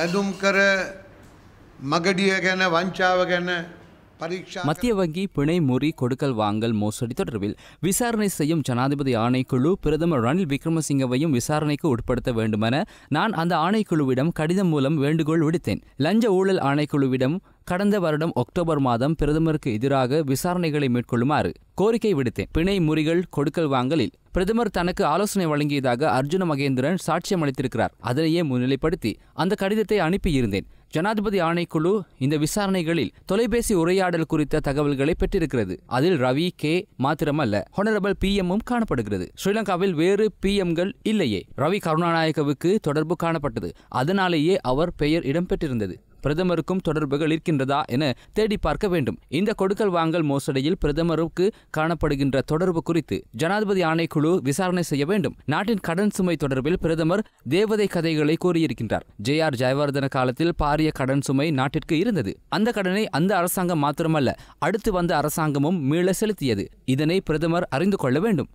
බැඳුම් කර மகடிய கன மத்திய வங்கி பிணை முறி கொடுக்கல் வாங்கல் மோசடி தொடர்பில் விசாரணை செய்யும் ஜனாதிபதி ஆணைக்குழு பிரதமர் ரணில் விக்ரமசிங்கவையும் விசாரணைக்கு உட்படுத்த வேண்டுமென நான் அந்த ஆணைக்குழுவிடம் கடிதம் மூலம் வேண்டுகோள் விடுத்தேன் லஞ்ச ஊழல் ஆணைக்குழுவிடம் கடந்த வருடம் அக்டோபர் மாதம் பிரதமருக்கு எதிராக விசாரணைகளை மேற்கொள்ளுமாறு கோரிக்கை விடுத்தேன் பிணை முறிகள் கொடுக்கல் வாங்கலில் பிரதமர் தனக்கு ஆலோசனை வழங்கியதாக அர்ஜுன மகேந்திரன் சாட்சியம் அளித்திருக்கிறார் அதனையே முன்னிலைப்படுத்தி அந்த கடிதத்தை அனுப்பியிருந்தேன் ஜனாதிபதி ஆணைக்குழு இந்த விசாரணைகளில் தொலைபேசி உரையாடல் குறித்த தகவல்களை பெற்றிருக்கிறது அதில் ரவி கே மாத்திரமல்ல ஹொனரபிள் பி எம்மும் காணப்படுகிறது ஸ்ரீலங்காவில் வேறு பி எம்கள் இல்லையே ரவி கருணாநாயகவுக்கு தொடர்பு காணப்பட்டது அதனாலேயே அவர் பெயர் இடம்பெற்றிருந்தது பிரதமருக்கும் தொடர்புகள் இருக்கின்றதா என தேடி பார்க்க வேண்டும் இந்த கொடுக்கல் வாங்கல் மோசடியில் பிரதமருக்கு காணப்படுகின்ற தொடர்பு குறித்து ஜனாதிபதி ஆணைக்குழு விசாரணை செய்ய வேண்டும் நாட்டின் கடன் சுமை தொடர்பில் பிரதமர் தேவதை கதைகளை கூறியிருக்கின்றார் ஜே ஆர் ஜெயவர்தன காலத்தில் பாரிய கடன் சுமை நாட்டிற்கு இருந்தது அந்த கடனை அந்த அரசாங்கம் மாத்திரமல்ல அடுத்து வந்த அரசாங்கமும் மீள செலுத்தியது இதனை பிரதமர் அறிந்து கொள்ள வேண்டும்